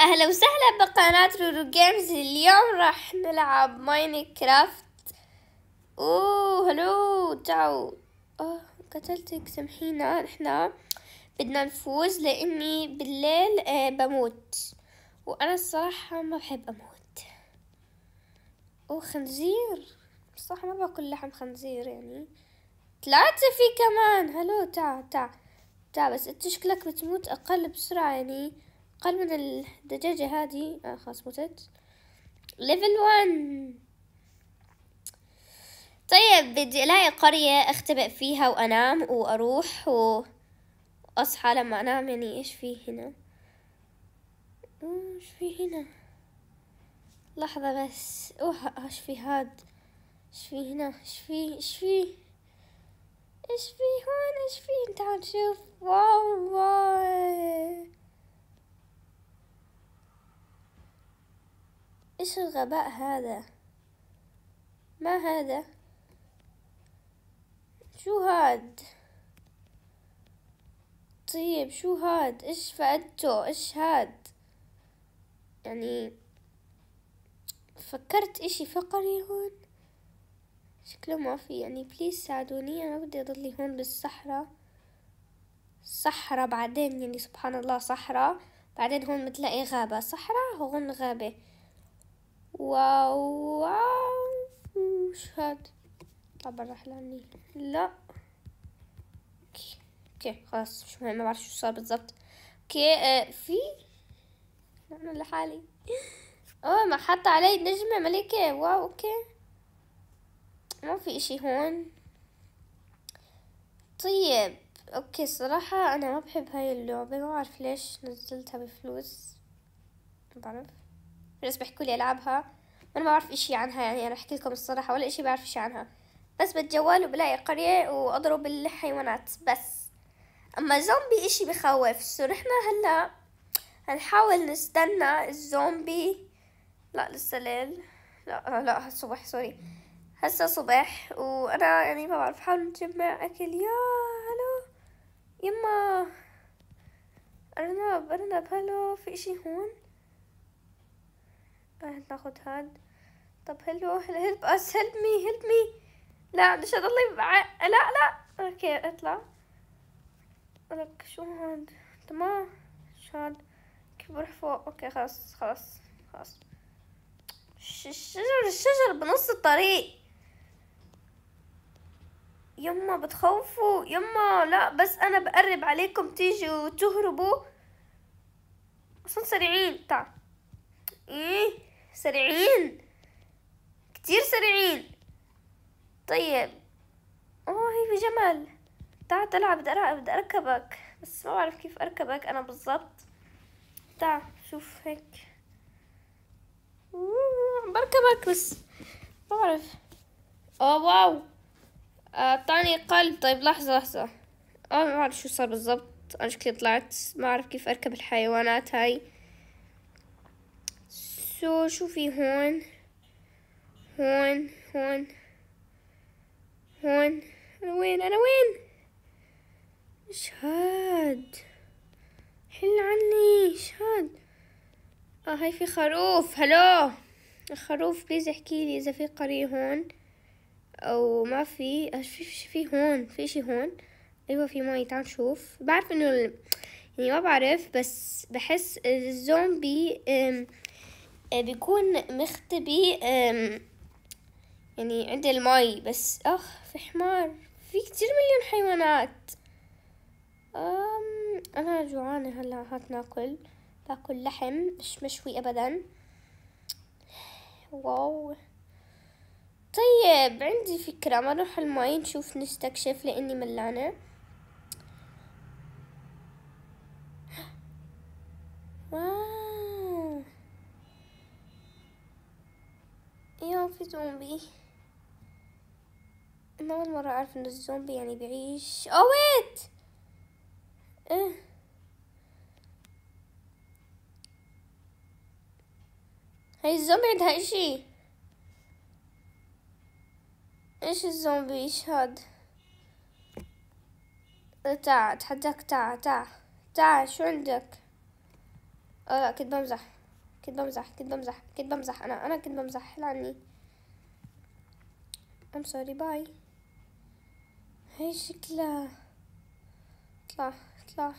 اهلا وسهلا بقناة رورو جيمز اليوم راح نلعب ماينكرافت اوه هلو تعو اه قتلتك سامحينا احنا بدنا نفوز لاني بالليل آه بموت وانا الصراحة ما بحب اموت اوه خنزير صح ما باكل لحم خنزير يعني ثلاثة في كمان هلو تعا تعا تعا بس انت شكلك بتموت اقل بسرعة يعني قال من الدجاجة هذه آه خلاص متت ليفل وان طيب بدي ألاقي قرية أختبئ فيها وأنام وأروح وأصحى لما أنام يعني إيش في هنا إيش في هنا لحظة بس أوه إيش في هاد إيش في هنا إيش في إيش في إيش في هون إيش في تعال نشوف واو واو إيش الغباء هذا ما هذا شو هاد طيب شو هاد إيش فقدته إيش هاد يعني فكرت إشي فقري هون شكله ما في يعني بليز ساعدوني أنا بدي أضلي هون بالصحراء صحراء بعدين يعني سبحان الله صحراء بعدين هون بتلاقي غابة صحراء هون غابة واو واو وش هاد طبعا راح لعني لا اوكي خلاص مش مهم ما بعرف شو صار بالضبط اوكي آه، في انا لحالي اوه ما حط علي نجمة ملكة واو اوكي ما في اشي هون طيب اوكي صراحة انا ما بحب هاي اللعبة ما بعرف ليش نزلتها بفلوس ما بعرف الناس بيحكوا لي العبها انا ما بعرف اشي عنها يعني انا احكي لكم الصراحه ولا اشي بعرف اشي عنها بس بتجول وبلاقي قريه واضرب الحيوانات بس اما زومبي اشي بخوف سو رحنا هلا هنحاول نستنى الزومبي لا لسه ليل لا لا الصبح سوري هسه صبح وانا يعني ما بعرف حاول نجمع اكل يا هلو يما ارنب ارنب هلو في اشي هون ناخذ أه، هاد طب هلو هلب اس هلب مي هلب مي لا عشان اضل لا لا اوكي اطلع لك شو هاد تمام شو هاد كيف بروح فوق اوكي خلاص خلاص خلاص الشجر الشجر بنص الطريق يما بتخوفوا يما لا بس انا بقرب عليكم تيجوا تهربوا اصلا سريعين تعال ايه سريعين كتير سريعين طيب اوه هي جمل تعال طلع بدي بدي اركبك بس ما بعرف كيف اركبك انا بالضبط تعال شوف هيك عم بركبك بس ما بعرف اوه واو اعطاني قلب طيب لحظة لحظة اه ما بعرف شو صار بالضبط انا شكلي طلعت ما بعرف كيف اركب الحيوانات هاي سو شوفي هون هون هون هون انا وين انا وين ايش هاد حل عني ايش هاد اه هاي في خروف هلو الخروف بليز احكي لي اذا في قرية هون او ما في آه، في في هون في شي هون ايوه في مي تعال نشوف بعرف انه يعني ما بعرف بس بحس الزومبي آه، بيكون مختبي يعني عند المي بس اخ آه، في حمار في كتير مليون حيوانات أم انا جوعانة هلا هات ناكل باكل لحم مش مشوي ابدا واو طيب عندي فكرة ما نروح المي نشوف نستكشف لاني ملانة واو كان في زومبي انا اول مره اعرف ان الزومبي يعني بيعيش او oh ويت ايه هاي الزومبي عندها اشي ايش الزومبي ايش هاد إيه، تاع اتحداك تاع تاع تاع شو عندك اه لا كنت بمزح كنت بمزح كنت بمزح كنت بمزح انا انا كنت بمزح لعني ام سوري باي هاي شكلها اطلع اطلع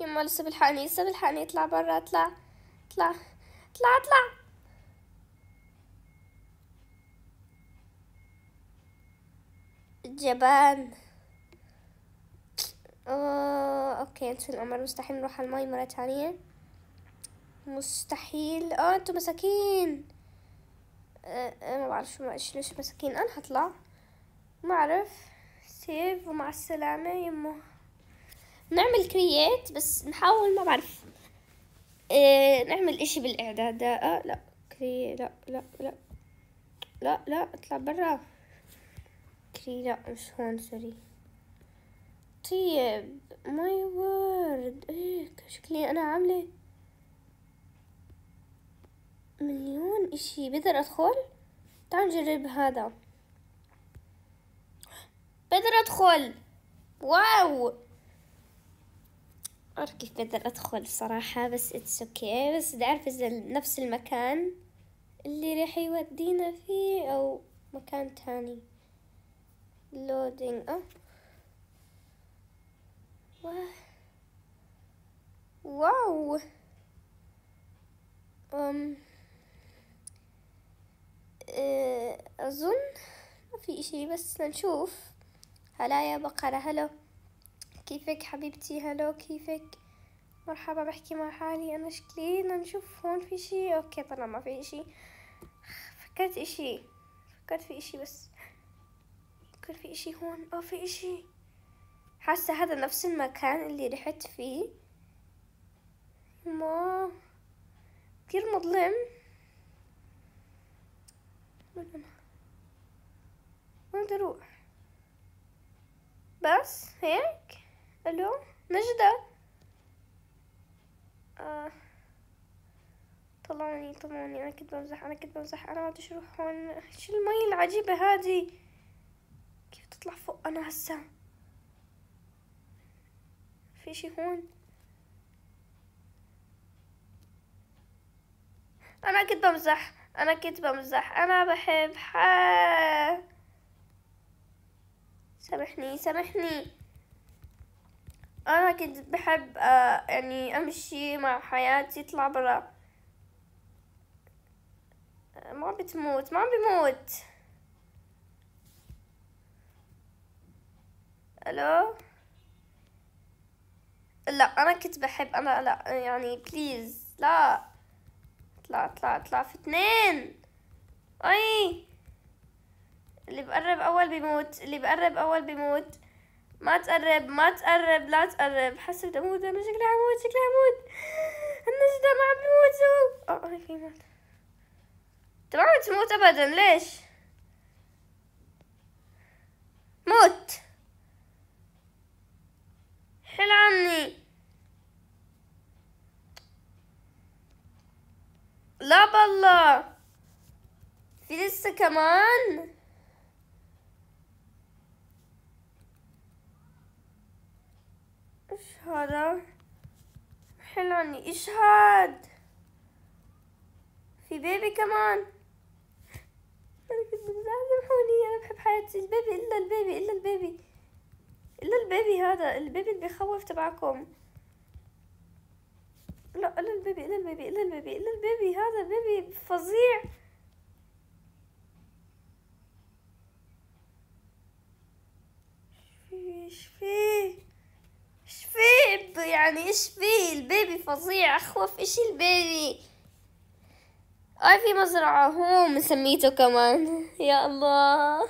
يما لسه بلحقني لسه بلحقني اطلع برا اطلع اطلع اطلع اطلع جبان آه، اوكي انتو القمر مستحيل نروح على المي مرة تانية مستحيل اه انتو مساكين أه، أه، ما بعرف شو ليش مساكين انا حطلع ما اعرف سيف ومع السلامة يمه نعمل كرييت بس نحاول ما بعرف أه، نعمل اشي بالاعداد آه لا كري لا لا لا لا لا اطلع برا كري لا مش هون سوري طيب ماي وورد ايه شكلي انا عامله مليون اشي بقدر ادخل تعال نجرب هذا بقدر ادخل واو أعرف كيف بقدر أدخل صراحة بس اتس اوكي okay. بس بدي أعرف إذا نفس المكان اللي راح يودينا فيه أو مكان تاني لودينج أه واو أم um, آه، أظن ما في إشي بس نشوف هلا يا بقرة هلا كيفك حبيبتي هلا كيفك مرحبا بحكي مع حالي أنا شكلي نشوف هون في إشي أوكي طلع ما في إشي فكرت إشي فكرت في إشي بس فكرت في إشي هون أو في إشي حاسة هذا نفس المكان اللي رحت فيه ما كتير مظلم من هنا تروح بس هيك الو نجدة آه. طلعوني طلعوني انا كنت بمزح انا كنت بمزح انا ما بديش اروح هون شو المي العجيبة هادي كيف تطلع فوق انا هسا في شي هون انا كنت بمزح انا كنت بمزح انا بحب حا سامحني سامحني انا كنت بحب آه، يعني امشي مع حياتي اطلع برا آه، ما بتموت ما بموت الو لا انا كنت بحب انا لا يعني بليز لا اطلع اطلع اطلع في اثنين اي اللي بقرب اول بيموت اللي بقرب اول بيموت ما تقرب ما تقرب لا تقرب حس حسب دموه دم شكله حموت شكله حموت النجدة ما عم بيموتوا اه في مات انت تموت ابدا ليش في لسه كمان ايش هذا حلاني ايش هاد في بيبي كمان سامحوني انا بحب حياتي البيبي الا البيبي الا البيبي الا البيبي هذا البيبي اللي بخوف تبعكم لا الا البيبي الا البيبي الا البيبي الا البيبي هذا بيبي فظيع يعني ايش في البيبي فظيع اخوف اشي البيبي اي في مزرعة هو مسميته كمان يا الله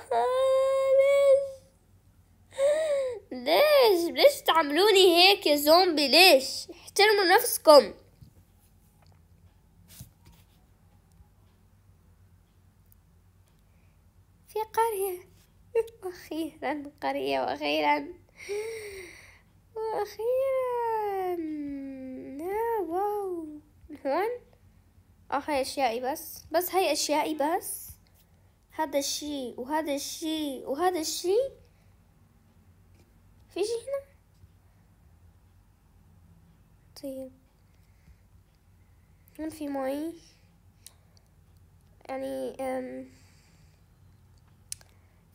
ليش ليش ليش تعملوني هيك يا زومبي ليش احترموا نفسكم في قرية أخيرا قرية وأخيرا وأخيرا واو هون اه هاي اشيائي بس بس هاي اشيائي بس هذا الشي وهذا الشي وهذا الشي في شي هنا طيب هون في مي يعني أم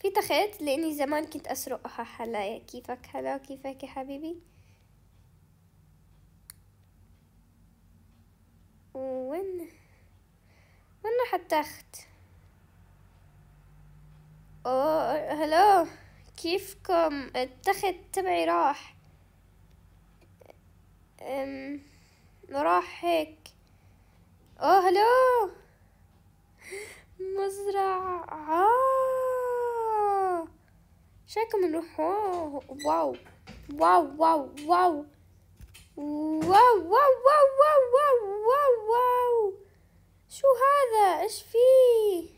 في تخت لاني زمان كنت اسرقها هلا كيفك هلا كيفك يا حبيبي وين وين راح التخت اوه هلو كيفكم التخت تبعي راح أم راح هيك اوه هلو مزرعة آه. شكلكم نروح واو واو واو, واو. واو واو واو واو واو واو واو شو هذا ايش فيه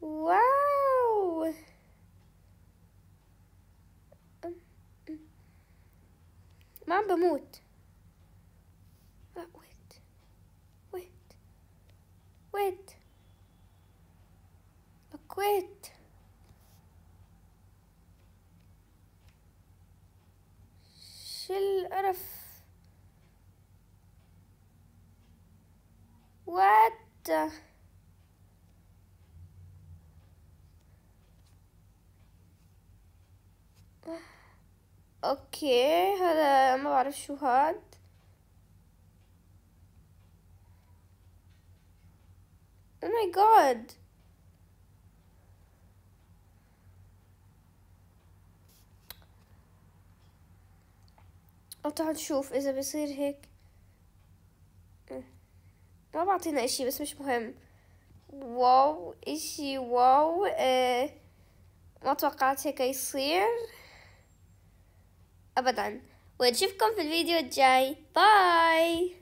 واو ما عم بموت آه، ويت ويت ويت ويت القرف وات اوكي هذا ما بعرف شو هاد Oh my god! او تعال نشوف اذا بيصير هيك ما إيه. بعطينا اشي بس مش مهم واو اشي واو آه ما توقعت هيك يصير ابدا ونشوفكم في الفيديو الجاي باي